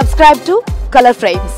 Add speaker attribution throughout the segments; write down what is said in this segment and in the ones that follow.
Speaker 1: subscribe to colour frames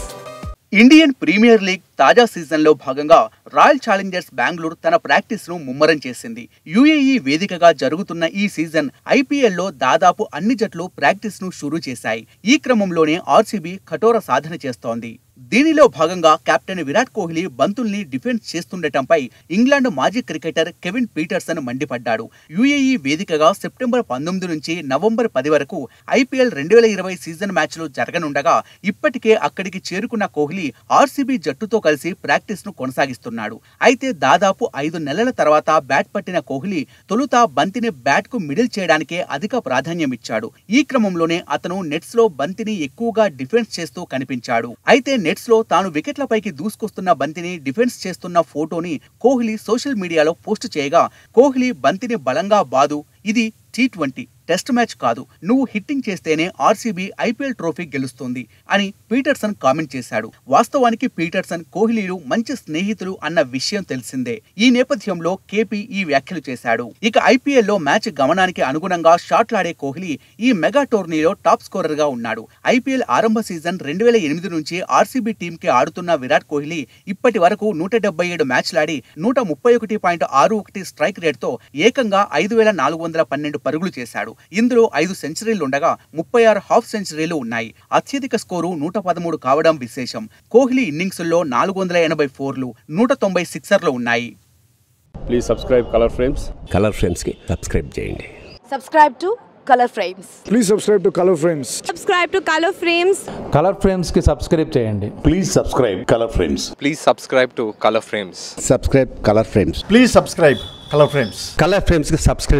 Speaker 2: Indian premier league తాజా సీజన్లో భాగంగా రాయల్ ఛాలెంజర్స్ బెంగళూరు తన ప్రాక్టీస్ను ముమ్మరం చేసింది యుఏఈ వేదికగా జరుగుతున్న ఈ సీజన్ ఐపీఎల్లో దాదాపు అన్ని జట్లు ప్రాక్టీస్ను షురూ చేశాయి ఈ క్రమంలోనే ఆర్సీబీ కఠోర సాధన చేస్తోంది దీనిలో భాగంగా కెప్టెన్ విరాట్ కోహ్లీ బంతుల్ని డిఫెన్స్ చేస్తుండటంపై ఇంగ్లాండ్ మాజీ క్రికెటర్ కెవిన్ పీటర్సన్ మండిపడ్డాడు యుఏఈ వేదికగా సెప్టెంబర్ పంతొమ్మిది నుంచి నవంబర్ పది వరకు ఐపీఎల్ రెండు వేల ఇరవై సీజన్ మ్యాచ్లు జరగనుండగా ఇప్పటికే అక్కడికి చేరుకున్న కోహ్లీ ఆర్సీబీ జట్టుతో కలిసి ప్రాక్టీస్ను కొనసాగిస్తున్నాడు అయితే దాదాపు ఐదు నెలల తర్వాత బ్యాట్ పట్టిన కోహ్లీ తొలుత బంతిని బ్యాట్కు మిడిల్ చేయడానికే అధిక ప్రాధాన్యం ఇచ్చాడు ఈ క్రమంలోనే అతను నెట్స్లో బంతిని ఎక్కువగా డిఫెన్స్ చేస్తూ కనిపించాడు అయితే నెట్స్లో తాను వికెట్లపైకి దూసుకొస్తున్న బంతిని డిఫెన్స్ చేస్తున్న ఫోటోని కోహ్లీ సోషల్ మీడియాలో పోస్ట్ చేయగా కోహ్లీ బంతిని బలంగా బాదు ఇది టీ ట్వంటీ టెస్ట్ మ్యాచ్ కాదు నువ్వు హిట్టింగ్ చేస్తేనే ఆర్సీబీ ఐపీఎల్ ట్రోఫీ గెలుస్తుంది అని పీటర్సన్ కామెంట్ చేశాడు వాస్తవానికి పీటర్సన్ కోహ్లీలు మంచి స్నేహితులు అన్న విషయం తెలిసిందే ఈ నేపథ్యంలో కేపీ ఈ వ్యాఖ్యలు చేశాడు ఇక ఐపీఎల్లో మ్యాచ్ గమనానికి అనుగుణంగా షాట్లాడే కోహ్లీ ఈ మెగా టోర్నీలో టాప్ స్కోరర్ గా ఉన్నాడు ఐపీఎల్ ఆరంభ సీజన్ రెండు వేల ఎనిమిది నుంచి ఆర్సీబీ టీమ్ కి ఆడుతున్న విరాట్ కోహ్లీ ఇప్పటి వరకు నూట డెబ్బై ఏడు మ్యాచ్లాడి నూట ముప్పై ఒకటి పాయింట్ ఆరు ఒకటి స్ట్రైక్ రేట్తో ఏకంగా ఐదు వేల నాలుగు వందల పన్నెండు పరుగులు చేశాడు ఇందులో ఐదు సెంచరీలు ఉండగా ముప్పై ఆరు హాఫ్ సెంచరీలు ఉన్నాయి అత్యధిక స్కోరు నూట పదమూడు కావడం విశేషం కోహ్లీ ఇన్నింగ్స్లో నాలుగు వందల ఎనభై ఫోర్లు నూట తొంభై సిక్సర్లు ఉన్నాయి please subscribe colour frames colour frames కి సబ్స్క్రైబ్ చేయండి
Speaker 1: subscribe to colour frames
Speaker 2: please subscribe to colour frames
Speaker 1: subscribe to colour frames
Speaker 2: colour frames కి సబ్స్క్రైబ్ చేయండి please subscribe colour frames please subscribe to colour frames subscribe colour frames please
Speaker 1: subscribe colour frames colour frames కి subscribe